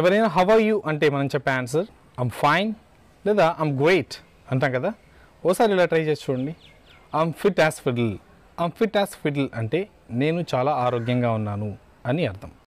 ఎవరైనా have you అంటే మనం చెప్పే ఆన్సర్ ఐమ్ ఫైన్ లేదా ఐమ్ గ్రేట్ అంటాం కదా ఓసారి ఇలా ట్రై చేసి చూడండి I'm fit as fiddle I'm fit as fiddle అంటే నేను చాలా ఆరోగ్యంగా ఉన్నాను అని అర్థం